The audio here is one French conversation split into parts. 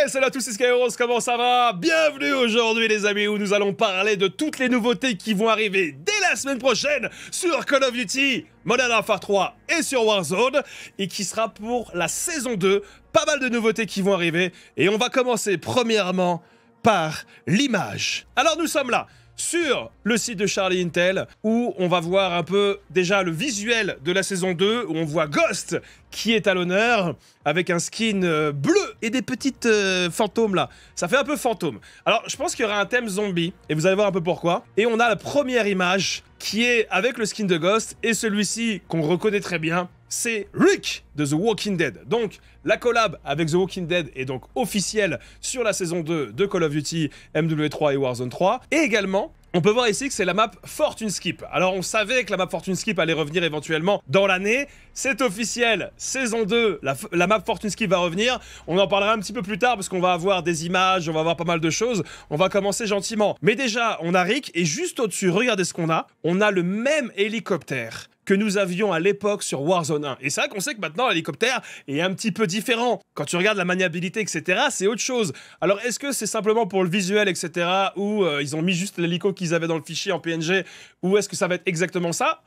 Hey, salut à tous, c'est Skyros, comment ça va Bienvenue aujourd'hui les amis où nous allons parler de toutes les nouveautés qui vont arriver dès la semaine prochaine sur Call of Duty Modern Warfare 3 et sur Warzone et qui sera pour la saison 2, pas mal de nouveautés qui vont arriver et on va commencer premièrement par l'image. Alors nous sommes là sur le site de Charlie Intel où on va voir un peu déjà le visuel de la saison 2 où on voit Ghost qui est à l'honneur avec un skin euh, bleu et des petites euh, fantômes là. Ça fait un peu fantôme. Alors je pense qu'il y aura un thème zombie et vous allez voir un peu pourquoi. Et on a la première image qui est avec le skin de Ghost et celui-ci qu'on reconnaît très bien c'est Rick de The Walking Dead. Donc la collab avec The Walking Dead est donc officielle sur la saison 2 de Call of Duty, MW3 et Warzone 3. Et également, on peut voir ici que c'est la map Fortune Skip. Alors on savait que la map Fortune Skip allait revenir éventuellement dans l'année. C'est officiel, saison 2, la, map Fortune Skip va revenir. On en parlera un petit peu plus tard parce qu'on va avoir des images, on va avoir pas mal de choses. On va commencer gentiment. Mais déjà, on a Rick et juste au-dessus, regardez ce qu'on a. On a le même hélicoptère que nous avions à l'époque sur Warzone 1. Et c'est vrai qu'on sait que maintenant l'hélicoptère est un petit peu différent. Quand tu regardes la maniabilité, etc., c'est autre chose. Alors est-ce que c'est simplement pour le visuel, etc., ou euh, ils ont mis juste l'hélico qu'ils avaient dans le fichier en PNG, ou est-ce que ça va être exactement ça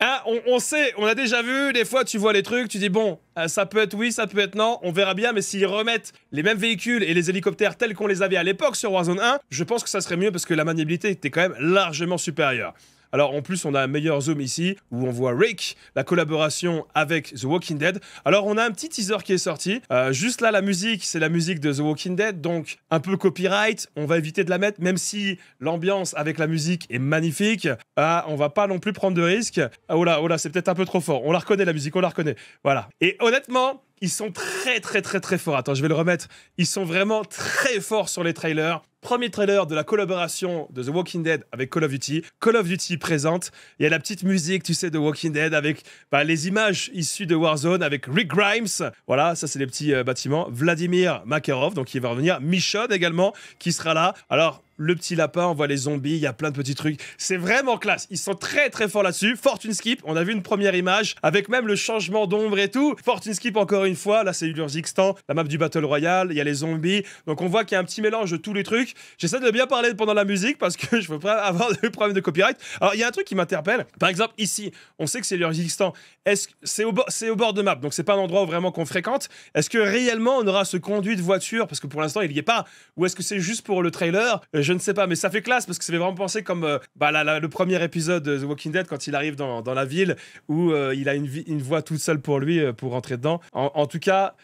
hein, on, sait, on a déjà vu, des fois tu vois les trucs, tu dis bon, euh, ça peut être oui, ça peut être non, on verra bien, mais s'ils remettent les mêmes véhicules et les hélicoptères tels qu'on les avait à l'époque sur Warzone 1, je pense que ça serait mieux parce que la maniabilité était quand même largement supérieure. Alors en plus, on a un meilleur zoom ici, où on voit Rick, la collaboration avec The Walking Dead. Alors on a un petit teaser qui est sorti. Euh, juste là, la musique, c'est la musique de The Walking Dead, donc un peu copyright. On va éviter de la mettre, même si l'ambiance avec la musique est magnifique. Ah, on va pas non plus prendre de risques. Ah, oh là, oh là, c'est peut-être un peu trop fort. On la reconnaît la musique, on la reconnaît. Voilà. Et honnêtement, ils sont très très très très forts. Attends, je vais le remettre. Ils sont vraiment très forts sur les trailers. Premier trailer de la collaboration de The Walking Dead avec Call of Duty. Call of Duty présente. Il y a la petite musique, tu sais, de Walking Dead avec bah, les images issues de Warzone avec Rick Grimes. Voilà, ça c'est les petits euh, bâtiments. Vladimir Makarov, donc il va revenir. Michonne également, qui sera là. Alors, le petit lapin, on voit les zombies, il y a plein de petits trucs. C'est vraiment classe. Ils sont très très forts là-dessus. Fortune Skip, on a vu une première image avec même le changement d'ombre et tout. Fortune Skip encore une fois, là c'est Urzixtan, la map du Battle Royale, il y a les zombies. Donc on voit qu'il y a un petit mélange de tous les trucs. J'essaie de bien parler pendant la musique parce que je veux pas avoir de problème de copyright. Alors il y a un truc qui m'interpelle. Par exemple ici, on sait que c'est Urzixtan. Est-ce c'est au, bord de map, donc c'est pas un endroit où vraiment qu'on fréquente. Est-ce que réellement on aura ce conduit de voiture parce que pour l'instant il n'y est pas ou est-ce que c'est juste pour le trailer euh, je ne sais pas, mais ça fait classe parce que ça fait vraiment penser comme euh, bah, le premier épisode de The Walking Dead quand il arrive dans, la ville où euh, il a une, une voix toute seule pour lui euh, pour rentrer dedans. En, tout cas,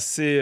c'est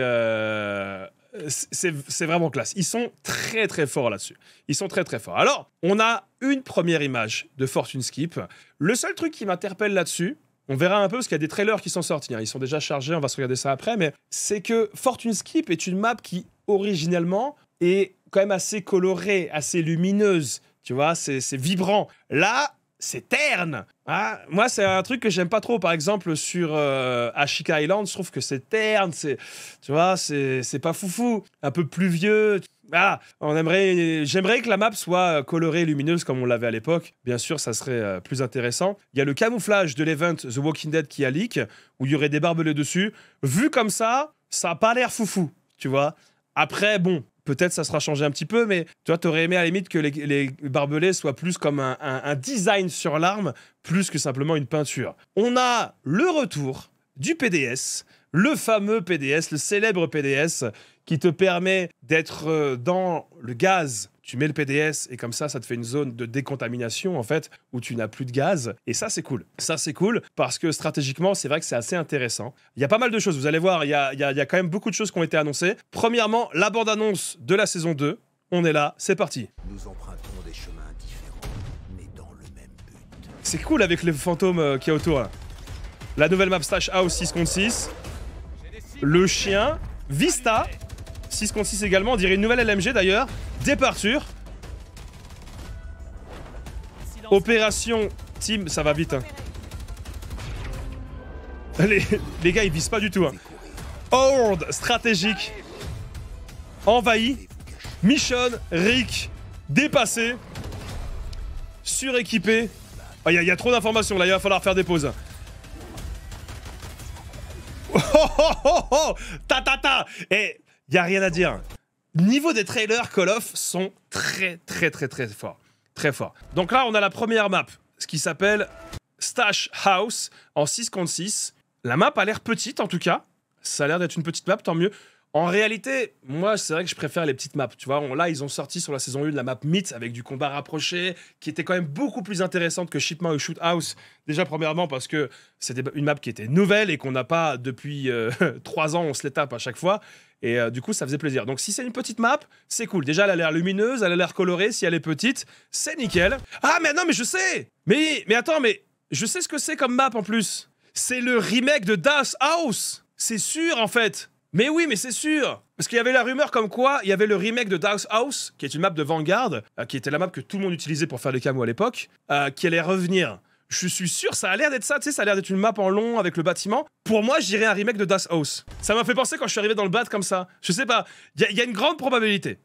c'est vraiment classe. Ils sont très très forts là-dessus. Ils sont très très forts. Alors, on a une première image de Fortune Skip. Le seul truc qui m'interpelle là-dessus, on verra un peu parce qu'il y a des trailers qui sont sortis. Hein. Ils sont déjà chargés, on va se regarder ça après. Mais c'est que Fortune Skip est une map qui, originellement, est quand même assez colorée, assez lumineuse, tu vois, c'est vibrant. Là, c'est terne. Hein. Moi, c'est un truc que j'aime pas trop. Par exemple, sur euh, Ashika Island, je trouve que c'est terne, c'est, tu vois, c'est pas foufou. Un peu pluvieux. Ah, on aimerait, j'aimerais que la map soit euh, colorée lumineuse comme on l'avait à l'époque. Bien sûr, ça serait euh, plus intéressant. Il y a le camouflage de l'event The Walking Dead qui a leak, où il y aurait des barbelés dessus. Vu comme ça, ça a pas l'air foufou, tu vois. Après, bon, Peut-être ça sera changé un petit peu, mais tu vois, t'aurais aimé à limite que les, barbelés soient plus comme un design sur l'arme, plus que simplement une peinture. On a le retour du PDS, le fameux PDS, le célèbre PDS, qui te permet d'être euh, dans le gaz tu mets le PDS et comme ça, ça te fait une zone de décontamination en fait où tu n'as plus de gaz. Et ça, c'est cool. Ça, c'est cool parce que stratégiquement, c'est vrai que c'est assez intéressant. Il y a pas mal de choses. Vous allez voir, il y a, quand même beaucoup de choses qui ont été annoncées. Premièrement, la bande-annonce de la saison 2. On est là, c'est parti. Nous empruntons des chemins différents, mais dans le même but. C'est cool avec le fantôme qui euh, a autour. La nouvelle map Stash House 6 contre 6. Le chien Vista 6 contre 6 également. On dirait une nouvelle LMG d'ailleurs. Départure. Opération team, ça va vite. Hein. Les, gars, ils visent pas du tout. Hein. Horde stratégique. Envahi. Mission Rick, dépassé. Suréquipé. Il y, a trop d'informations là, il va falloir faire des pauses. Oh oh oh oh, oh. Ta ta ta Eh, y a rien à dire niveau des trailers Call of sont très très très très forts. Très forts. Donc là, on a la première map, ce qui s'appelle Stash House en 6 contre 6. La map a l'air petite en tout cas. Ça a l'air d'être une petite map, tant mieux. En réalité, moi, c'est vrai que je préfère les petites maps. Tu vois, là, ils ont sorti sur la saison 1 de la map Myth avec du combat rapproché, qui était quand même beaucoup plus intéressante que Shipment ou Shoot House. Déjà, premièrement, parce que c'était une map qui était nouvelle et qu'on n'a pas depuis 3 euh, ans, on se les tape à chaque fois. Et euh, du coup, ça faisait plaisir. Donc, si c'est une petite map, c'est cool. Déjà, elle a l'air lumineuse, elle a l'air colorée. Si elle est petite, c'est nickel. Ah, mais non, mais je sais Mais, mais attends, mais je sais ce que c'est comme map en plus. C'est le remake de Das House C'est sûr, en fait mais oui, mais c'est sûr Parce qu'il y avait la rumeur comme quoi il y avait le remake de Dust House, qui est une map de Vanguard, euh, qui était la map que tout le monde utilisait pour faire les camos à l'époque, euh, qui allait revenir je suis sûr, ça a l'air d'être ça, tu sais, ça a l'air d'être une map en long avec le bâtiment. Pour moi, j'irais un remake de Das House. Ça m'a fait penser quand je suis arrivé dans le bat comme ça. Je sais pas, il y, a une grande probabilité.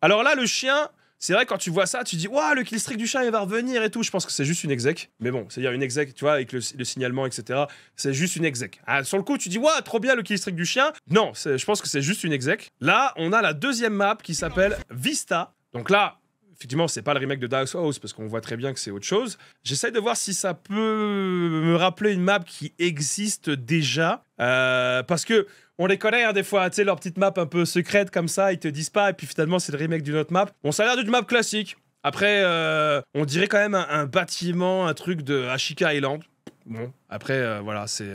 Alors là, le chien, c'est vrai, quand tu vois ça, tu dis, waouh, le killstreak du chien, il va revenir et tout. Je pense que c'est juste une exec. Mais bon, c'est-à-dire une exec, tu vois, avec le, signalement, etc. C'est juste une exec. Ah, sur le coup, tu dis, waouh, trop bien le killstreak du chien. Non, je pense que c'est juste une exec. Là, on a la deuxième map qui s'appelle Vista. Donc là, effectivement, c'est pas le remake de Dark House parce qu'on voit très bien que c'est autre chose. J'essaie de voir si ça peut me rappeler une map qui existe déjà. Euh, parce que on les connaît hein, des fois, tu sais, leur petite map un peu secrète comme ça, ils te disent pas, et puis finalement c'est le remake d'une autre map. Bon, ça a l'air d'une map classique. Après, euh, on dirait quand même un, bâtiment, un truc de Ashika Island. Bon, après, euh, voilà, c'est.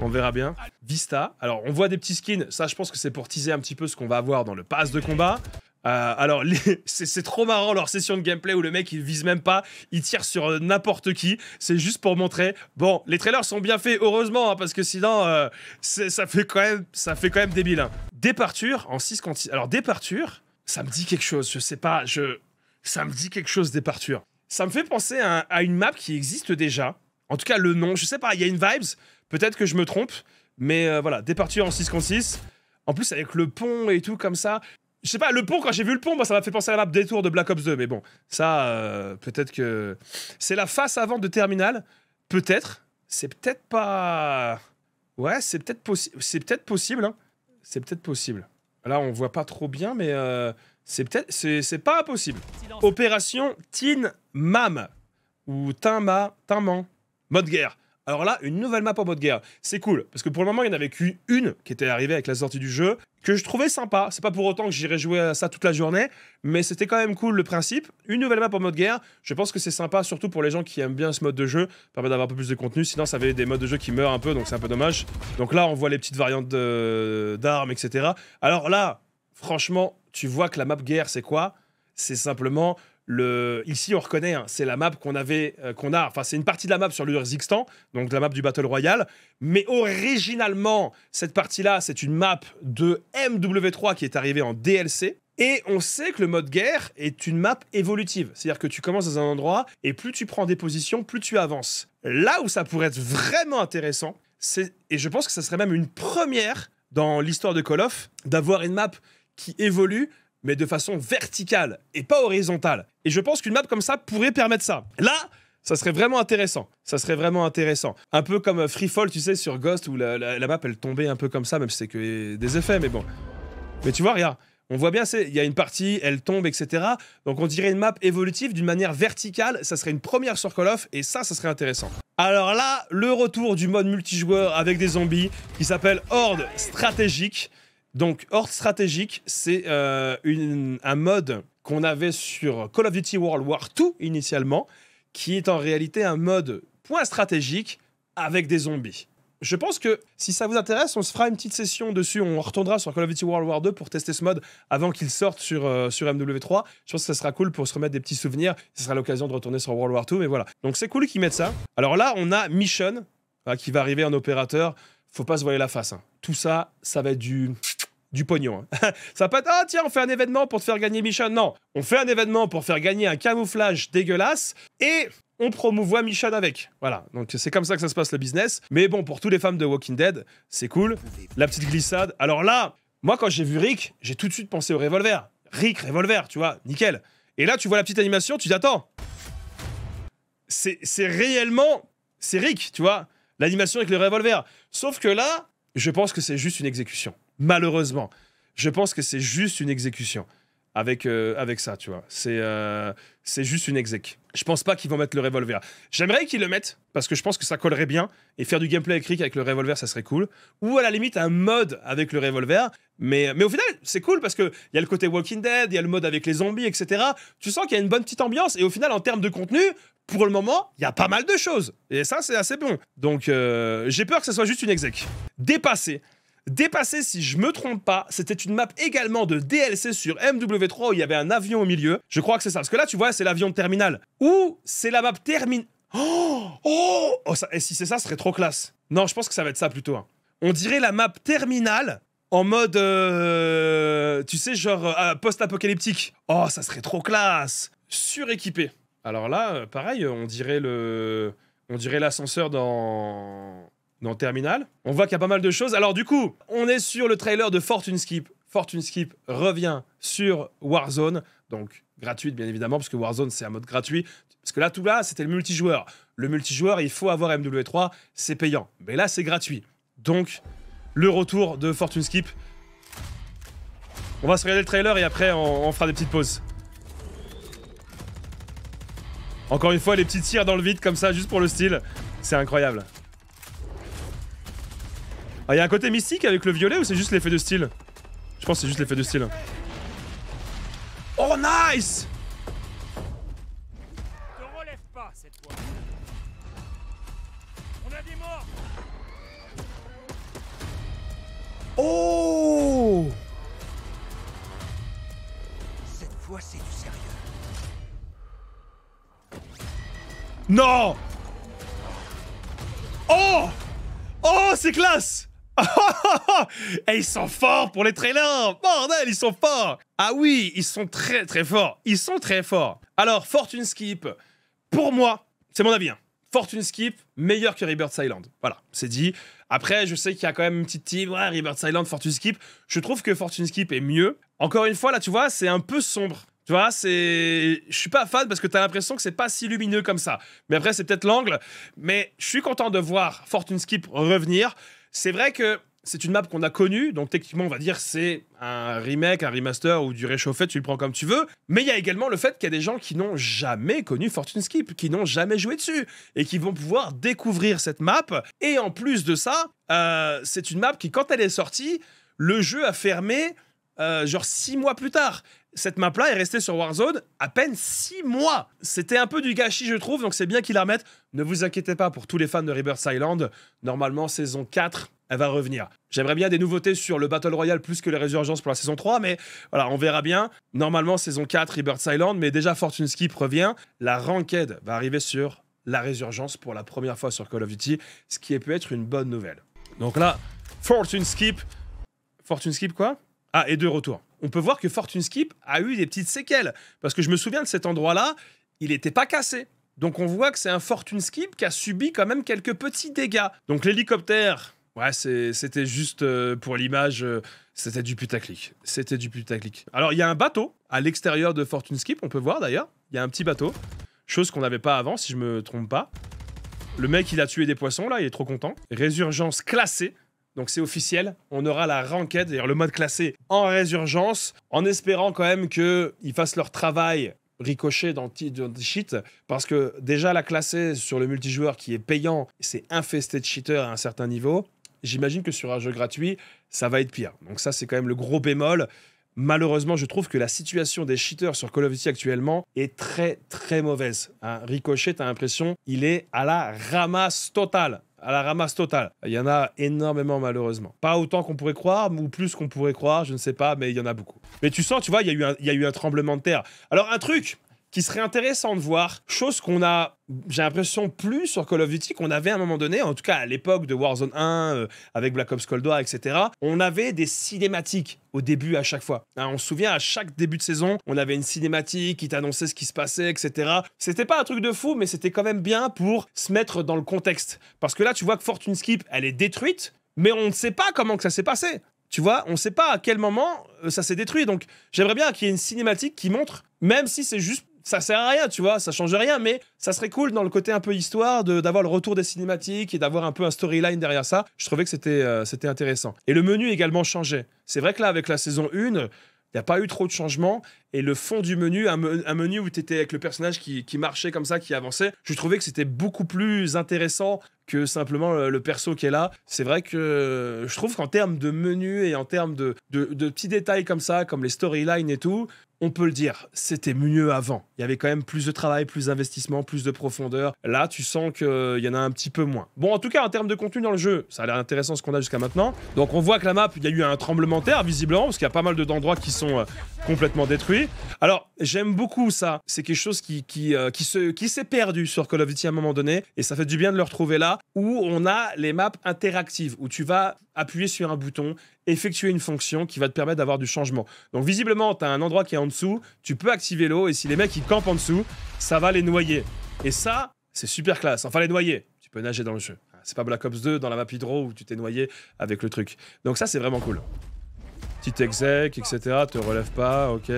on verra bien. Vista. Alors, on voit des petits skins. Ça, je pense que c'est pour teaser un petit peu ce qu'on va avoir dans le pass de combat. Euh, alors, c'est trop marrant leur session de gameplay où le mec il vise même pas, il tire sur euh, n'importe qui. C'est juste pour montrer. Bon, les trailers sont bien faits, heureusement, hein, parce que sinon, euh, ça fait quand même, ça fait quand même débile. Hein. Départure en 6 contre 6. Alors, départure, ça me dit quelque chose. Je sais pas, je, ça me dit quelque chose. Départure. Ça me fait penser à, une map qui existe déjà. En tout cas, le nom, je sais pas. Il y a une vibes. Peut-être que je me trompe, mais voilà, départure en 6 contre 6. En plus, avec le pont et tout comme ça, je sais pas, le pont, quand j'ai vu le pont, ça m'a fait penser à la map détour de Black Ops 2, mais bon, ça, euh, peut-être que. C'est la face avant de Terminal, peut-être. C'est peut-être pas. Ouais, c'est peut-être possible. C'est peut-être possible. Hein. C'est peut-être possible. Là, on voit pas trop bien, mais euh, c'est peut-être. C'est pas impossible. Opération Tin Mam. Ou Tin mam Mode guerre. Alors là, une nouvelle map en mode guerre. C'est cool, parce que pour le moment, il n'y en avait qu'une qui était arrivée avec la sortie du jeu que je trouvais sympa. C'est pas pour autant que j'irais jouer à ça toute la journée, mais c'était quand même cool le principe. Une nouvelle map en mode guerre, je pense que c'est sympa, surtout pour les gens qui aiment bien ce mode de jeu, permet d'avoir un peu plus de contenu, sinon ça avait des modes de jeu qui meurent un peu, donc c'est un peu dommage. Donc là, on voit les petites variantes d'armes, etc. Alors là, franchement, tu vois que la map guerre, c'est quoi C'est simplement ici, on reconnaît, hein, c'est la map qu'on avait, euh, qu'on a, enfin, c'est une partie de la map sur le l'Urzikstan, donc la map du Battle Royale. Mais originalement, cette partie-là, c'est une map de MW3 qui est arrivée en DLC. Et on sait que le mode guerre est une map évolutive. C'est-à-dire que tu commences dans un endroit et plus tu prends des positions, plus tu avances. Là où ça pourrait être vraiment intéressant, et je pense que ça serait même une première dans l'histoire de Call of, d'avoir une map qui évolue mais de façon verticale et pas horizontale. Et je pense qu'une map comme ça pourrait permettre ça. Là, ça serait vraiment intéressant. Ça serait vraiment intéressant. Un peu comme euh, Freefall, tu sais, sur Ghost, où la, map, elle tombait un peu comme ça, même si c'est que des effets, mais bon. Mais tu vois, regarde. On voit bien, il y a une partie, elle tombe, etc. Donc on dirait une map évolutive d'une manière verticale. Ça serait une première sur Call of, et ça, ça serait intéressant. Alors là, le retour du mode multijoueur avec des zombies, qui s'appelle Horde Stratégique. Donc, Horde stratégique, c'est euh, un mode qu'on avait sur Call of Duty World War II initialement, qui est en réalité un mode point stratégique avec des zombies. Je pense que si ça vous intéresse, on se fera une petite session dessus. On retournera sur Call of Duty World War 2 pour tester ce mode avant qu'il sorte sur, euh, sur MW3. Je pense que ça sera cool pour se remettre des petits souvenirs. Ce sera l'occasion de retourner sur World War 2, mais voilà. Donc c'est cool qu'ils mettent ça. Alors là, on a Mission, hein, qui va arriver en opérateur. Faut pas se voiler la face. Hein. Tout ça, ça va être du du pognon. Hein. ça peut être ah tiens on fait un événement pour te faire gagner Michonne. Non, on fait un événement pour faire gagner un camouflage dégueulasse et on promouvoit Michonne avec. Voilà, donc c'est comme ça que ça se passe le business. Mais bon, pour tous les femmes de Walking Dead, c'est cool. La petite glissade. Alors là, moi quand j'ai vu Rick, j'ai tout de suite pensé au revolver. Rick, revolver, tu vois, nickel. Et là, tu vois la petite animation, tu t'attends. C'est réellement... C'est Rick, tu vois, l'animation avec le revolver. Sauf que là, je pense que c'est juste une exécution malheureusement. Je pense que c'est juste une exécution avec, euh, avec ça, tu vois. C'est euh, juste une exec. Je pense pas qu'ils vont mettre le revolver. J'aimerais qu'ils le mettent, parce que je pense que ça collerait bien, et faire du gameplay écrit avec le revolver, ça serait cool. Ou à la limite, un mode avec le revolver. Mais, mais au final, c'est cool, parce qu'il y a le côté Walking Dead, il y a le mode avec les zombies, etc. Tu sens qu'il y a une bonne petite ambiance, et au final, en termes de contenu, pour le moment, il y a pas mal de choses. Et ça, c'est assez bon. Donc, euh, j'ai peur que ce soit juste une exec. Dépasser Dépassé, si je me trompe pas, c'était une map également de DLC sur MW3 où il y avait un avion au milieu. Je crois que c'est ça. Parce que là, tu vois, c'est l'avion de terminal. Ou c'est la map terminal. Oh, oh, oh Et si c'est ça, ce serait trop classe. Non, je pense que ça va être ça plutôt. Hein. On dirait la map terminale en mode, euh, tu sais, genre euh, ah, post-apocalyptique. Oh, ça serait trop classe. Suréquipé. Alors là, euh, pareil, on dirait le, on dirait l'ascenseur dans Terminal. On voit qu'il y a pas mal de choses. Alors du coup, on est sur le trailer de Fortune Skip. Fortune Skip revient sur Warzone, donc gratuite bien évidemment, parce que Warzone c'est un mode gratuit. Parce que là, tout là, c'était le multijoueur. Le multijoueur, il faut avoir MW3, c'est payant. Mais là, c'est gratuit. Donc, le retour de Fortune Skip. On va se regarder le trailer et après, on, on fera des petites pauses. Encore une fois, les petits tirs dans le vide comme ça, juste pour le style, c'est incroyable. Ah, y'a un côté mystique avec le violet ou c'est juste l'effet de style Je pense que c'est juste l'effet de style. Oh, nice Oh Cette fois, c'est du sérieux. Non Oh Oh, c'est classe Et ils sont forts pour les trailers Bordel, ils sont forts Ah oui, ils sont très très forts Ils sont très forts Alors, Fortune Skip, pour moi, c'est mon avis, hein. Fortune Skip, meilleur que Rebirth Island. Voilà, c'est dit. Après, je sais qu'il y a quand même une petite team, ouais, Rebirth Island, Fortune Skip. Je trouve que Fortune Skip est mieux. Encore une fois, là, tu vois, c'est un peu sombre. Tu vois, c'est. Je suis pas fan parce que t'as l'impression que c'est pas si lumineux comme ça. Mais après, c'est peut-être l'angle. Mais je suis content de voir Fortune Skip revenir. C'est vrai que c'est une map qu'on a connue, donc techniquement on va dire c'est un remake, un remaster ou du réchauffé, tu le prends comme tu veux. Mais il y a également le fait qu'il y a des gens qui n'ont jamais connu Fortune Skip, qui n'ont jamais joué dessus et qui vont pouvoir découvrir cette map. Et en plus de ça, euh, c'est une map qui quand elle est sortie, le jeu a fermé euh, genre six mois plus tard cette map-là est restée sur Warzone à peine 6 mois. C'était un peu du gâchis, je trouve, donc c'est bien qu'ils la remettent. Ne vous inquiétez pas pour tous les fans de Rebirth Island. Normalement, saison 4, elle va revenir. J'aimerais bien des nouveautés sur le Battle Royale plus que les résurgences pour la saison 3, mais voilà, on verra bien. Normalement, saison 4, Rebirth Island, mais déjà Fortune Skip revient. La Ranked va arriver sur la résurgence pour la première fois sur Call of Duty, ce qui peut être une bonne nouvelle. Donc là, Fortune Skip. Fortune Skip quoi Ah, et de retour on peut voir que Fortune Skip a eu des petites séquelles. Parce que je me souviens de cet endroit-là, il n'était pas cassé. Donc on voit que c'est un Fortune Skip qui a subi quand même quelques petits dégâts. Donc l'hélicoptère, ouais, c'était juste euh, pour l'image, euh, c'était du putaclic. C'était du putaclic. Alors il y a un bateau à l'extérieur de Fortune Skip, on peut voir d'ailleurs. Il y a un petit bateau, chose qu'on n'avait pas avant si je me trompe pas. Le mec, il a tué des poissons là, il est trop content. Résurgence classée. Donc c'est officiel, on aura la ranked, d'ailleurs le mode classé en résurgence, en espérant quand même qu'ils fassent leur travail ricochet dans cheat parce que déjà la classée sur le multijoueur qui est payant, c'est infesté de cheaters à un certain niveau. J'imagine que sur un jeu gratuit, ça va être pire. Donc ça, c'est quand même le gros bémol. Malheureusement, je trouve que la situation des cheaters sur Call of Duty actuellement est très très mauvaise. Hein, ricochet, t'as l'impression, il est à la ramasse totale à la ramasse totale. Il y en a énormément malheureusement. Pas autant qu'on pourrait croire, ou plus qu'on pourrait croire, je ne sais pas, mais il y en a beaucoup. Mais tu sens, tu vois, il y, a eu un, y a eu un tremblement de terre. Alors un truc qui serait intéressant de voir. Chose qu'on a, j'ai l'impression, plus sur Call of Duty qu'on avait à un moment donné, en tout cas à l'époque de Warzone 1, euh, avec Black Ops Cold War, etc. On avait des cinématiques au début à chaque fois. Hein, on se souvient, à chaque début de saison, on avait une cinématique qui t'annonçait ce qui se passait, etc. C'était pas un truc de fou, mais c'était quand même bien pour se mettre dans le contexte. Parce que là, tu vois que Fortune Skip, elle est détruite, mais on ne sait pas comment que ça s'est passé. Tu vois, on ne sait pas à quel moment euh, ça s'est détruit. Donc, j'aimerais bien qu'il y ait une cinématique qui montre, même si c'est juste ça sert à rien, tu vois, ça change rien, mais ça serait cool dans le côté un peu histoire d'avoir le retour des cinématiques et d'avoir un peu un storyline derrière ça. Je trouvais que c'était euh, c'était intéressant. Et le menu également changeait. C'est vrai que là, avec la saison 1, il n'y a pas eu trop de changements. Et le fond du menu, un, menu où tu étais avec le personnage qui, marchait comme ça, qui avançait, je trouvais que c'était beaucoup plus intéressant que simplement euh, le, perso qui est là. C'est vrai que euh, je trouve qu'en termes de menu et en termes de, de, de, petits détails comme ça, comme les storylines et tout, on peut le dire, c'était mieux avant. Il y avait quand même plus de travail, plus d'investissement, plus de profondeur. Là, tu sens qu'il euh, y en a un petit peu moins. Bon, en tout cas, en termes de contenu dans le jeu, ça a l'air intéressant ce qu'on a jusqu'à maintenant. Donc, on voit que la map, il y a eu un tremblement de terre, visiblement, parce qu'il y a pas mal d'endroits qui sont euh, complètement détruits. Alors, j'aime beaucoup ça. C'est quelque chose qui, qui, euh, qui s'est perdu sur Call of Duty à un moment donné, et ça fait du bien de le retrouver là, où on a les maps interactives, où tu vas appuyer sur un bouton, effectuer une fonction qui va te permettre d'avoir du changement. Donc visiblement, tu as un endroit qui est en dessous, tu peux activer l'eau, et si les mecs ils campent en dessous, ça va les noyer. Et ça, c'est super classe. Enfin, les noyer, tu peux nager dans le jeu. Ah, c'est pas Black Ops 2 dans la map hydro où tu t'es noyé avec le truc. Donc ça, c'est vraiment cool. Petit exec, etc. Te relève pas, ok.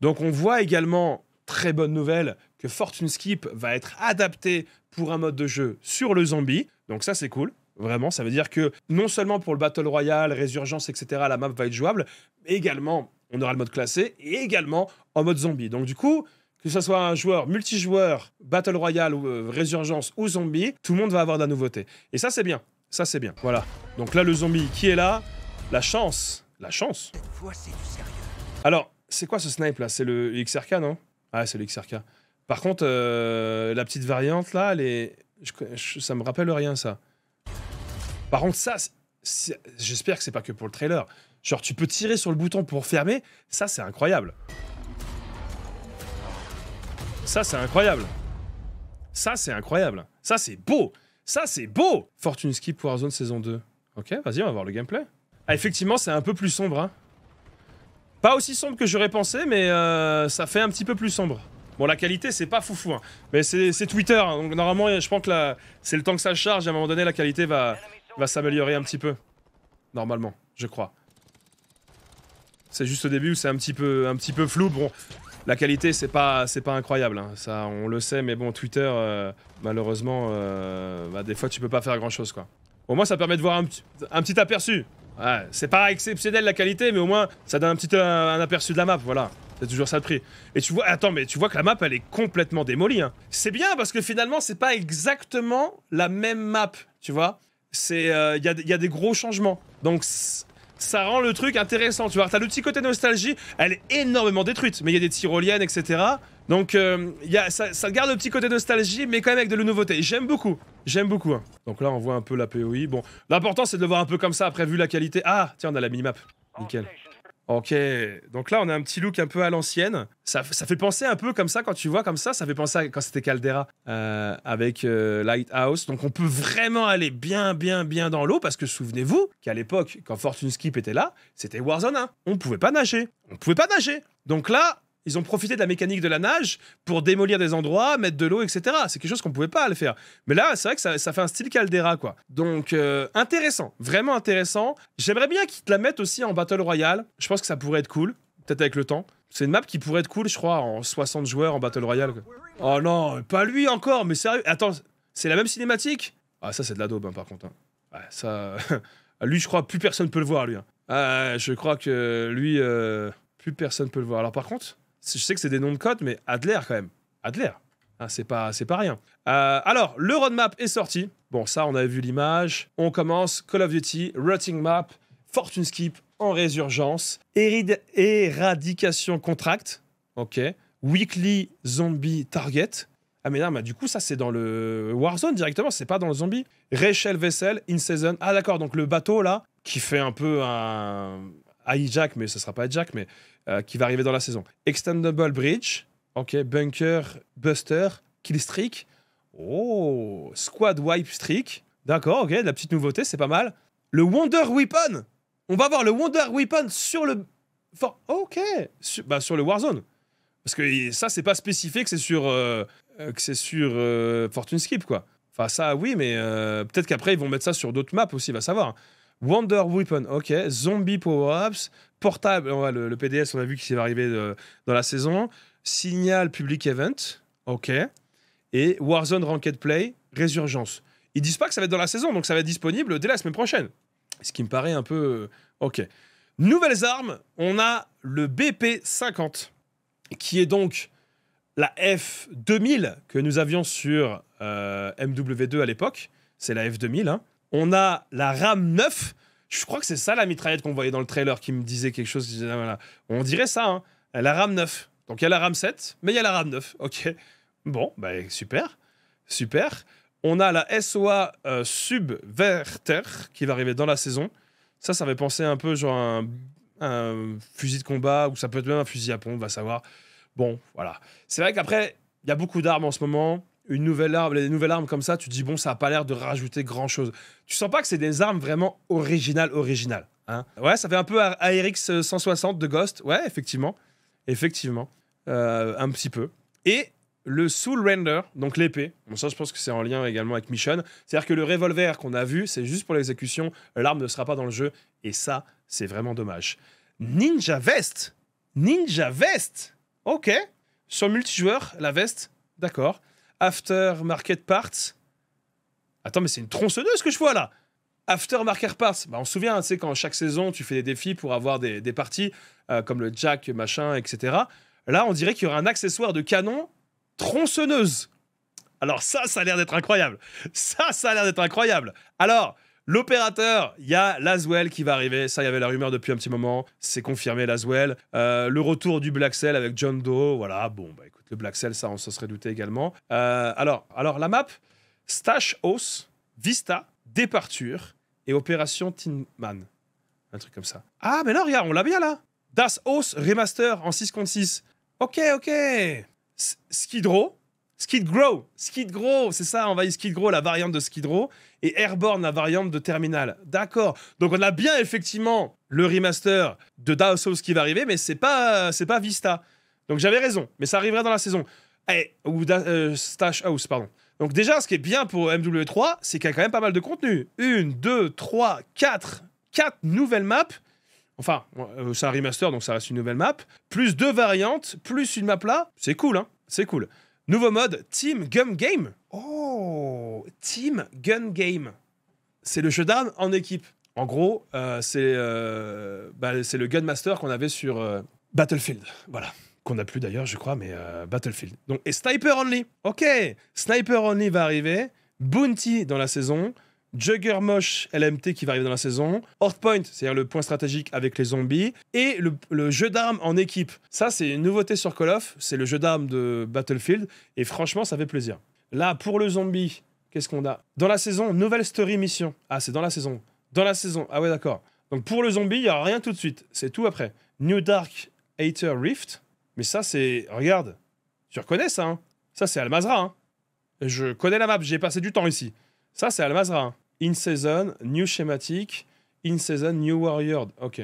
Donc on voit également, très bonne nouvelle, que Fortune Skip va être adapté pour un mode de jeu sur le zombie. Donc ça, c'est cool. Vraiment, ça veut dire que non seulement pour le Battle Royale, Résurgence, etc., la map va être jouable, mais également on aura le mode classé et également en mode zombie. Donc du coup, que ce soit un joueur multijoueur, Battle Royale, ou, euh, Résurgence ou zombie, tout le monde va avoir de la nouveauté. Et ça c'est bien, ça c'est bien. Voilà. Donc là le zombie qui est là, la chance, la chance. Alors, c'est quoi ce snipe là C'est le XRK non Ah c'est le XRK. Par contre, euh, la petite variante là, elle est... Je... ça me rappelle rien ça. Par contre, ça, j'espère que c'est pas que pour le trailer. Genre, tu peux tirer sur le bouton pour fermer, ça, c'est incroyable. Ça, c'est incroyable. Ça, c'est incroyable. Ça, c'est beau. Ça, c'est beau. Fortune Skip Warzone saison 2. Ok, vas-y, on va voir le gameplay. Ah, effectivement, c'est un peu plus sombre. Hein. Pas aussi sombre que j'aurais pensé, mais euh, ça fait un petit peu plus sombre. Bon, la qualité, c'est pas foufou. Hein. Mais c'est Twitter. Hein. donc, normalement, je pense que c'est le temps que ça charge. à un moment donné, la qualité va, va s'améliorer un petit peu. Normalement, je crois. C'est juste au début c'est un petit peu, un petit peu flou. Bon, la qualité, c'est pas, pas incroyable. Hein. Ça, on le sait, mais bon, Twitter, euh, malheureusement, euh, bah, des fois, tu peux pas faire grand chose, quoi. Au moins, ça permet de voir un, petit aperçu. c'est pas exceptionnel la qualité, mais au moins, ça donne un petit un, aperçu de la map, voilà. C'est toujours ça de prix. Et tu vois, attends, mais tu vois que la map, elle est complètement démolie. Hein. C'est bien parce que finalement, c'est pas exactement la même map, tu vois c'est euh, il y, a, des gros changements. Donc ça rend le truc intéressant, tu vois. T'as le petit côté nostalgie, elle est énormément détruite, mais il y a des tyroliennes, etc. Donc euh, y ça, ça, garde le petit côté nostalgie, mais quand même avec de la nouveauté. J'aime beaucoup, j'aime beaucoup. Hein. Donc là, on voit un peu la POI. Bon, l'important, c'est de le voir un peu comme ça, après, vu la qualité. Ah, tiens, on a la minimap. Nickel. Ok, donc là on a un petit look un peu à l'ancienne. Ça, fait penser un peu comme ça quand tu vois comme ça, ça fait penser à quand c'était Caldera euh, avec euh, Lighthouse. Donc on peut vraiment aller bien, bien, bien dans l'eau parce que souvenez-vous qu'à l'époque, quand Fortune Skip était là, c'était Warzone 1. On pouvait pas nager, on pouvait pas nager. Donc là, ils ont profité de la mécanique de la nage pour démolir des endroits, mettre de l'eau, etc. C'est quelque chose qu'on pouvait pas le faire. Mais là, c'est vrai que ça, fait un style Caldera, quoi. Donc, euh, intéressant, vraiment intéressant. J'aimerais bien qu'ils te la mettent aussi en Battle Royale. Je pense que ça pourrait être cool, peut-être avec le temps. C'est une map qui pourrait être cool, je crois, en 60 joueurs en Battle Royale. Oh non, pas lui encore, mais sérieux. Attends, c'est la même cinématique Ah, ça, c'est de la daube, hein, par contre. Hein. Ah, ça. lui, je crois, plus personne peut le voir, lui. Hein. Ah, je crois que lui, euh, plus personne peut le voir. Alors, par contre. Je sais que c'est des noms de code, mais Adler quand même. Adler. Ah, c'est pas, pas rien. Euh, alors, le roadmap est sorti. Bon, ça, on avait vu l'image. On commence Call of Duty, Rotting Map, Fortune Skip en résurgence, Érid Éradication Contract. Ok. Weekly Zombie Target. Ah mais non, mais du coup, ça, c'est dans le Warzone directement, c'est pas dans le zombie. Rachel Vessel, In Season. Ah d'accord, donc le bateau, là, qui fait un peu un... Hijack, mais ce sera pas Jack, mais euh, qui va arriver dans la saison. Extendable Bridge, ok, Bunker, Buster, Killstreak, oh, Squad Wipe Streak, d'accord, ok, la petite nouveauté, c'est pas mal. Le Wonder Weapon On va voir le Wonder Weapon sur le... ok, sur, bah, sur le Warzone. Parce que ça, c'est pas spécifique, c'est sur, euh, euh, que c'est sur Fortune Skip, quoi. Enfin, ça, oui, mais peut-être qu'après, ils vont mettre ça sur d'autres maps aussi, va savoir. Hein. Wonder Weapon, ok. Zombie Power-Ups. Portable, le, PDS, on a vu qu'il va arriver euh, dans la saison. Signal Public Event, ok. Et Warzone Ranked Play, Résurgence. Ils disent pas que ça va être dans la saison, donc ça va être disponible dès la semaine prochaine. Ce qui me paraît un peu... Euh, ok. Nouvelles armes, on a le BP50, qui est donc la F2000 que nous avions sur euh, MW2 à l'époque. C'est la F2000, hein. On a la RAM 9. Je crois que c'est ça la mitraillette qu'on voyait dans le trailer qui me disait quelque chose. Ah, on dirait ça, hein. La RAM 9. Donc il y a la RAM 7, mais il y a la RAM 9. Ok. Bon, bah, super. Super. On a la SOA euh, Subverter qui va arriver dans la saison. Ça, ça fait penser un peu genre un, un fusil de combat ou ça peut être même un fusil à pompe, on va savoir. Bon, voilà. C'est vrai qu'après, il y a beaucoup d'armes en ce moment une nouvelle arme, des nouvelles armes comme ça, tu dis bon, ça a pas l'air de rajouter grand chose. Tu sens pas que c'est des armes vraiment originales, originales. Hein ouais, ça fait un peu ARX 160 euh, de Ghost. Ouais, effectivement, effectivement, euh, un petit peu. Et le Soul Render, donc l'épée. Bon, ça, je pense que c'est en lien également avec Mission. C'est-à-dire que le revolver qu'on a vu, c'est juste pour l'exécution. L'arme ne sera pas dans le jeu, et ça, c'est vraiment dommage. Ninja Vest, Ninja Vest. Ok. Sur multijoueur, la veste, d'accord. Aftermarket Parts. Attends, mais c'est une tronçonneuse que je vois là Aftermarket Parts, bah, on se souvient, hein, tu sais, quand chaque saison, tu fais des défis pour avoir des, parties, euh, comme le jack, machin, etc. Là, on dirait qu'il y aura un accessoire de canon tronçonneuse. Alors ça, ça a l'air d'être incroyable. Ça, ça a l'air d'être incroyable. Alors, l'opérateur, il y a Laswell qui va arriver. Ça, il y avait la rumeur depuis un petit moment. C'est confirmé, Laswell. Euh, le retour du Black Cell avec John Doe. Voilà, bon, bah, le Black Cell, ça, on se serait douté également. Euh, alors, alors, la map Stash House, Vista, Départure et Opération Tin Man. Un truc comme ça. Ah, mais là, regarde, on l'a bien là. Das House Remaster en 6 contre 6. Ok, ok. Skid Row, Skid Grow, Skid Grow, c'est ça, on va y Skid Grow, la variante de Skid Row, et Airborne, la variante de Terminal. D'accord. Donc on a bien effectivement le remaster de House qui va arriver, mais c'est pas, c'est pas Vista. Donc j'avais raison, mais ça arriverait dans la saison. Eh, ou euh, Stash House, pardon. Donc déjà, ce qui est bien pour MW3, c'est qu'il y a quand même pas mal de contenu. Une, deux, trois, quatre, quatre nouvelles maps. Enfin, euh, c'est un remaster, donc ça reste une nouvelle map. Plus deux variantes, plus une map là. C'est cool, hein C'est cool. Nouveau mode, Team Gun Game. Oh, Team Gun Game. C'est le jeu d'armes en équipe. En gros, euh, c'est euh, bah, le Gun Master qu'on avait sur Battlefield. Voilà qu'on n'a plus d'ailleurs, je crois, mais euh, Battlefield. Donc, et Sniper Only. Ok, Sniper Only va arriver. Bounty dans la saison. Jugger moche LMT qui va arriver dans la saison, Horde Point, c'est-à-dire le point stratégique avec les zombies, et le, jeu d'armes en équipe. Ça, c'est une nouveauté sur Call of, c'est le jeu d'armes de Battlefield, et franchement, ça fait plaisir. Là, pour le zombie, qu'est-ce qu'on a Dans la saison, nouvelle story mission. Ah, c'est dans la saison. Dans la saison, ah ouais, d'accord. Donc pour le zombie, il n'y aura rien tout de suite, c'est tout après. New Dark Hater Rift, mais ça, c'est. Regarde, tu reconnais ça, hein. Ça, c'est Almazra, hein Je connais la map, j'ai passé du temps ici. Ça, c'est Almazra. Hein. in season, new Schematic. in season, new warrior. Ok.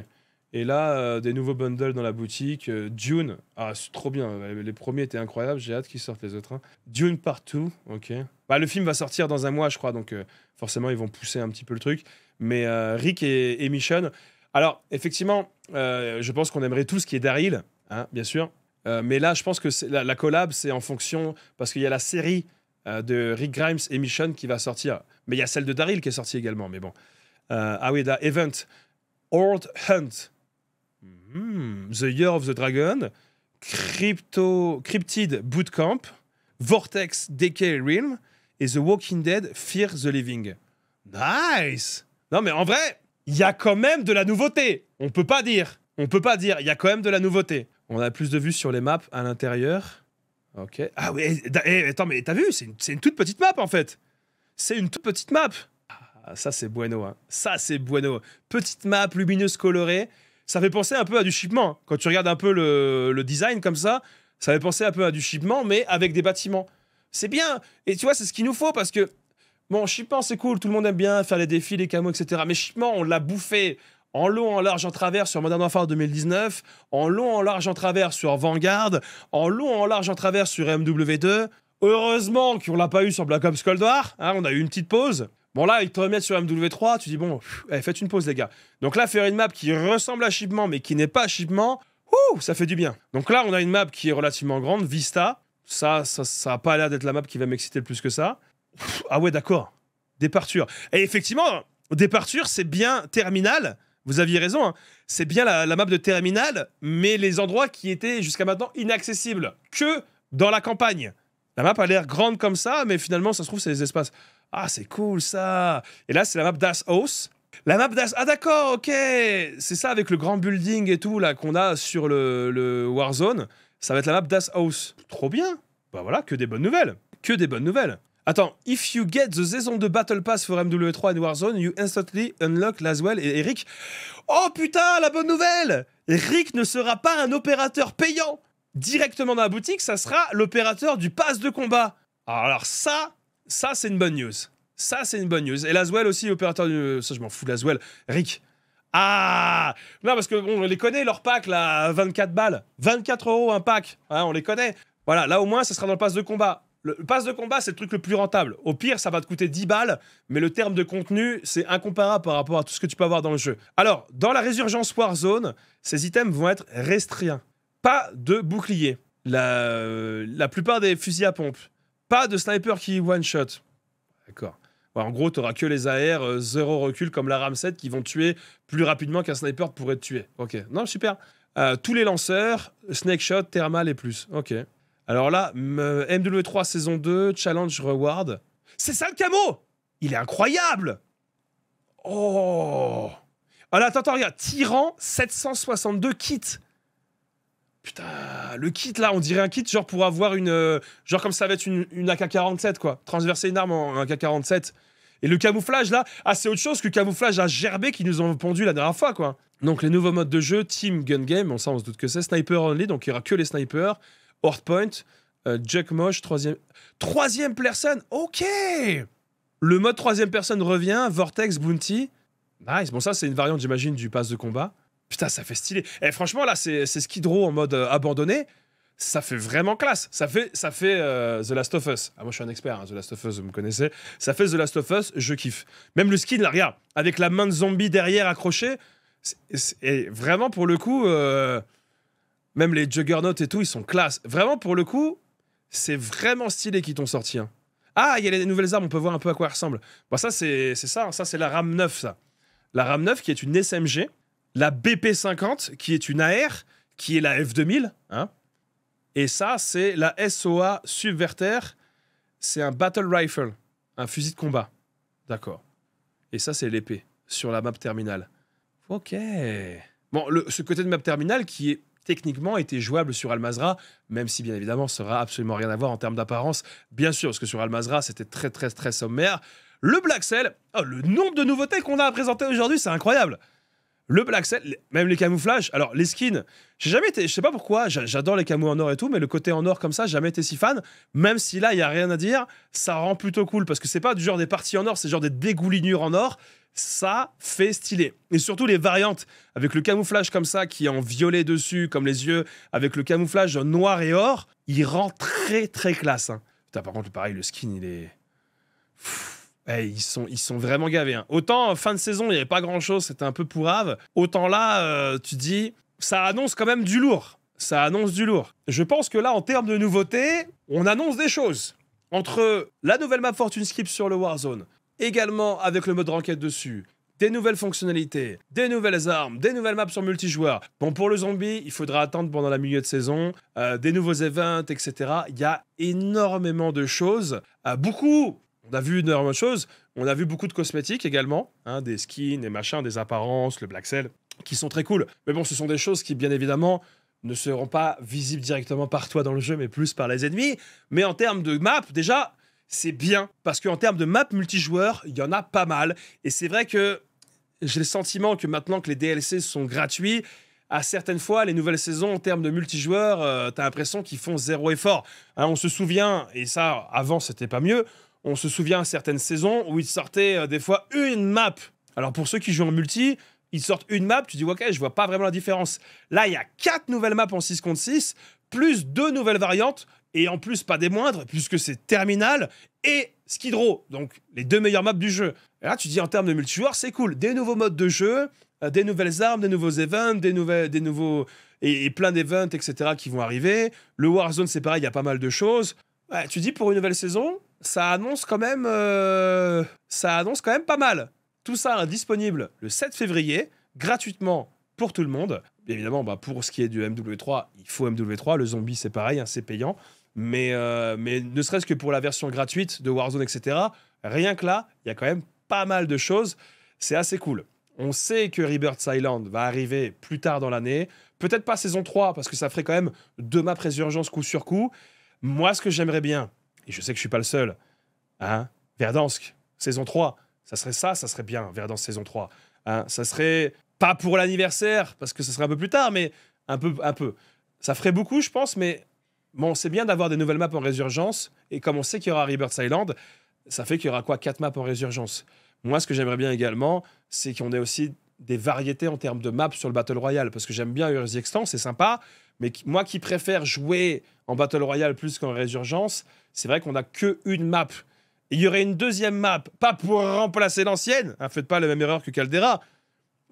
Et là, euh, des nouveaux bundles dans la boutique. June, euh, Dune. Ah, c'est trop bien. Les premiers étaient incroyables. J'ai hâte qu'ils sortent les autres. Hein. Dune partout. Ok. Bah, le film va sortir dans un mois, je crois. Donc, euh, forcément, ils vont pousser un petit peu le truc. Mais Rick et, et, Mission. Alors, effectivement, je pense qu'on aimerait tous qu'il y ait Daryl. Hein, bien sûr. Euh, mais là, je pense que la, la, collab, c'est en fonction. Parce qu'il y a la série euh, de Rick Grimes et Mission qui va sortir. Mais il y a celle de Daryl qui est sortie également. Mais bon. Euh, ah oui, la Event. Old Hunt. Hmm, the Year of the Dragon. Crypto, Cryptid Bootcamp. Vortex Decay Realm. Et The Walking Dead Fear the Living. Nice! Non, mais en vrai, il y a quand même de la nouveauté. On peut pas dire. On peut pas dire. Il y a quand même de la nouveauté. On a plus de vues sur les maps à l'intérieur. Ok. Ah oui, eh, eh, attends, mais t'as vu, c'est une, toute petite map en fait. C'est une toute petite map. Ah, ça c'est bueno, hein. ça c'est bueno. Petite map lumineuse colorée. Ça fait penser un peu à du shipment. Quand tu regardes un peu le, le design comme ça, ça fait penser un peu à du shipment, mais avec des bâtiments. C'est bien. Et tu vois, c'est ce qu'il nous faut parce que Bon, Shipment, c'est cool, tout le monde aime bien faire les défis, les camos, etc. Mais Shipment, on l'a bouffé en long, en large, en travers sur Modern Warfare 2019, en long, en large, en travers sur Vanguard, en long, en large, en travers sur MW2. Heureusement qu'on l'a pas eu sur Black Ops Cold War, hein, on a eu une petite pause. Bon là, ils te remettent sur MW3, tu dis bon, eh, faites une pause les gars. Donc là, faire une map qui ressemble à Shipment mais qui n'est pas Shipment, ouh, ça fait du bien. Donc là, on a une map qui est relativement grande, Vista. Ça, ça, ça a pas l'air d'être la map qui va m'exciter le plus que ça. ah ouais, d'accord. Départure. Et effectivement, départure, c'est bien terminal, vous aviez raison, hein. c'est bien la, map de Terminal, mais les endroits qui étaient jusqu'à maintenant inaccessibles, que dans la campagne. La map a l'air grande comme ça, mais finalement, ça se trouve, c'est des espaces. Ah, c'est cool ça Et là, c'est la map Das House. La map Das... Ah d'accord, ok C'est ça avec le grand building et tout, là, qu'on a sur le, le, Warzone. Ça va être la map Das House. Trop bien Bah voilà, que des bonnes nouvelles Que des bonnes nouvelles Attends, if you get the saison de Battle Pass for MW3 e and Warzone, you instantly unlock Laswell et Eric. Oh putain, la bonne nouvelle Eric ne sera pas un opérateur payant Directement dans la boutique, ça sera l'opérateur du pass de combat. Alors ça, ça c'est une bonne news. Ça c'est une bonne news. Et Laswell aussi, opérateur du... Ça je m'en fous de Laswell. Eric, ah Non, parce que on les connaît, leur pack, là, 24 balles. 24 euros un pack, hein, on les connaît. Voilà, là au moins, ça sera dans le pass de combat le, pass de combat, c'est le truc le plus rentable. Au pire, ça va te coûter 10 balles, mais le terme de contenu, c'est incomparable par rapport à tout ce que tu peux avoir dans le jeu. Alors, dans la résurgence Warzone, ces items vont être restreints. Pas de bouclier. Euh, la, plupart des fusils à pompe. Pas de sniper qui one-shot. D'accord. en gros, tu n'auras que les AR, euh, zéro recul, comme la RAM 7, qui vont tuer plus rapidement qu'un sniper pourrait te tuer. Ok. Non, super. Euh, tous les lanceurs, snake shot, thermal et plus. Ok. Alors là, MW3 euh, saison 2, challenge reward. C'est ça le camo Il est incroyable Oh Alors attends, attends, regarde. Tyran 762 kit. Putain, le kit là, on dirait un kit genre pour avoir une. Euh, genre comme ça va être une, AK-47 quoi. Transverser une arme en, AK-47. Et le camouflage là, ah, c'est autre chose que le camouflage à gerber qui nous ont pendu la dernière fois quoi. Donc les nouveaux modes de jeu, Team Gun Game, on, sait, on se doute que c'est, Sniper Only, donc il y aura que les snipers. Hortpoint, Point, euh, Jack Mosh, troisième. Troisième personne Ok Le mode troisième personne revient, Vortex, Bounty. Nice. Bon, ça, c'est une variante, j'imagine, du pass de combat. Putain, ça fait stylé. Et franchement, là, c'est Skidrow en mode euh, abandonné. Ça fait vraiment classe. Ça fait, ça fait euh, The Last of Us. Ah, moi, je suis un expert, hein, The Last of Us, vous me connaissez. Ça fait The Last of Us, je kiffe. Même le skin, là, regarde, avec la main de zombie derrière accrochée. et vraiment, pour le coup. Même les Juggernauts et tout, ils sont classe. Vraiment, pour le coup, c'est vraiment stylé qu'ils t'ont sorti. Hein. Ah, il y a les nouvelles armes, on peut voir un peu à quoi elles ressemblent. Bon, ça, c'est ça. Hein. Ça, c'est la RAM 9, ça. La RAM 9 qui est une SMG. La BP50 qui est une AR, qui est la F2000. Hein. Et ça, c'est la SOA Subverter. C'est un Battle Rifle, un fusil de combat. D'accord. Et ça, c'est l'épée sur la map terminale. Ok. Bon, le, ce côté de map terminale qui est techniquement était jouable sur Almazra, même si bien évidemment ça n'aura absolument rien à voir en termes d'apparence, bien sûr, parce que sur Almazra c'était très très très sommaire. Le Black Cell, oh, le nombre de nouveautés qu'on a à présenter aujourd'hui, c'est incroyable. Le black set, même les camouflages. Alors, les skins, j'ai jamais été, je sais pas pourquoi, j'adore les camos en or et tout, mais le côté en or comme ça, j'ai jamais été si fan. Même si là, il y a rien à dire, ça rend plutôt cool parce que c'est pas du genre des parties en or, c'est genre des dégoulinures en or. Ça fait stylé. Et surtout les variantes avec le camouflage comme ça qui est en violet dessus, comme les yeux, avec le camouflage noir et or, il rend très très classe. Hein. Putain, par contre, pareil, le skin, il est. Eh, ils, sont, ils sont vraiment gavés. Hein. Autant euh, fin de saison, il n'y avait pas grand-chose, c'était un peu pourrave. Autant là, euh, tu dis, ça annonce quand même du lourd. Ça annonce du lourd. Je pense que là, en termes de nouveautés, on annonce des choses. Entre la nouvelle map Fortune Skip sur le Warzone, également avec le mode enquête dessus, des nouvelles fonctionnalités, des nouvelles armes, des nouvelles maps sur multijoueur. Bon, pour le zombie, il faudra attendre pendant la milieu de saison, euh, des nouveaux events, etc. Il y a énormément de choses. beaucoup on a vu énormément de choses. On a vu beaucoup de cosmétiques également, hein, des skins, des machins, des apparences, le black cell, qui sont très cool. Mais bon, ce sont des choses qui, bien évidemment, ne seront pas visibles directement par toi dans le jeu, mais plus par les ennemis. Mais en termes de map, déjà, c'est bien. Parce qu'en termes de map multijoueur, il y en a pas mal. Et c'est vrai que j'ai le sentiment que maintenant que les DLC sont gratuits, à certaines fois, les nouvelles saisons en termes de multijoueur, tu euh, t'as l'impression qu'ils font zéro effort. Hein, on se souvient, et ça, avant, c'était pas mieux. On se souvient à certaines saisons où ils sortaient euh, des fois une map. Alors pour ceux qui jouent en multi, ils sortent une map, tu dis ok, je vois pas vraiment la différence. Là, il y a quatre nouvelles maps en 6 contre 6, plus deux nouvelles variantes, et en plus pas des moindres, puisque c'est Terminal et Skid donc les deux meilleures maps du jeu. Et là, tu dis en termes de multijoueur, c'est cool. Des nouveaux modes de jeu, euh, des nouvelles armes, des nouveaux events, des, nouvelles, des nouveaux... Et, plein d'events, etc., qui vont arriver. Le Warzone, c'est pareil, il y a pas mal de choses. tu dis pour une nouvelle saison, ça annonce quand même, euh, ça annonce quand même pas mal. Tout ça est disponible le 7 février, gratuitement pour tout le monde. évidemment, bah, pour ce qui est du MW3, il faut MW3. Le zombie, c'est pareil, hein, c'est payant. Mais, euh, mais ne serait-ce que pour la version gratuite de Warzone, etc., rien que là, il y a quand même pas mal de choses. C'est assez cool. On sait que Rebirth Island va arriver plus tard dans l'année. Peut-être pas saison 3, parce que ça ferait quand même deux maps résurgence coup sur coup. Moi, ce que j'aimerais bien, et je sais que je suis pas le seul, hein, Verdansk, saison 3, ça serait ça, ça serait bien, Verdansk saison 3. Hein. ça serait pas pour l'anniversaire, parce que ça serait un peu plus tard, mais un peu, un peu. Ça ferait beaucoup, je pense, mais bon, c'est bien d'avoir des nouvelles maps en résurgence, et comme on sait qu'il y aura Rebirth Island, ça fait qu'il y aura quoi Quatre maps en résurgence. Moi, ce que j'aimerais bien également, c'est qu'on ait aussi des variétés en termes de maps sur le Battle Royale, parce que j'aime bien Uri's c'est sympa, mais moi qui préfère jouer en Battle Royale plus qu'en Résurgence, c'est vrai qu'on n'a qu'une map. Il y aurait une deuxième map, pas pour remplacer l'ancienne, ne hein, faites pas la même erreur que Caldera,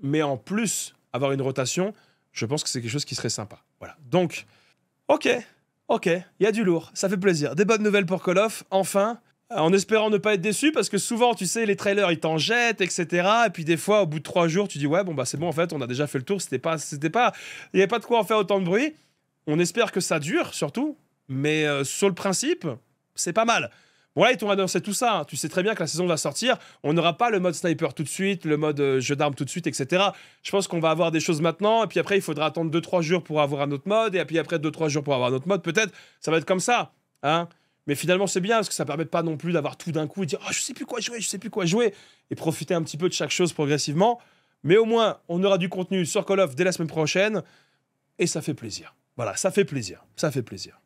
mais en plus, avoir une rotation, je pense que c'est quelque chose qui serait sympa. Voilà. Donc, ok, ok, il y a du lourd, ça fait plaisir. Des bonnes nouvelles pour Call of, enfin. Euh, en espérant ne pas être déçu parce que souvent, tu sais, les trailers ils t'en jettent, etc. Et puis des fois, au bout de trois jours, tu dis ouais, bon bah c'est bon en fait, on a déjà fait le tour. C'était pas, c'était pas, il y avait pas de quoi en faire autant de bruit. On espère que ça dure surtout, mais euh, sur le principe, c'est pas mal. Bon là, ils t'ont annoncé tout ça. Hein. Tu sais très bien que la saison va sortir. On n'aura pas le mode sniper tout de suite, le mode euh, jeu d'armes tout de suite, etc. Je pense qu'on va avoir des choses maintenant. Et puis après, il faudra attendre deux, trois jours pour avoir un autre mode. Et puis après, deux, trois jours pour avoir un autre mode. Peut-être, ça va être comme ça. Hein mais finalement, c'est bien parce que ça permet pas non plus d'avoir tout d'un coup et dire ah je sais plus quoi jouer, je sais plus quoi jouer et profiter un petit peu de chaque chose progressivement. Mais au moins, on aura du contenu sur Call of dès la semaine prochaine et ça fait plaisir. Voilà, ça fait plaisir. Ça fait plaisir.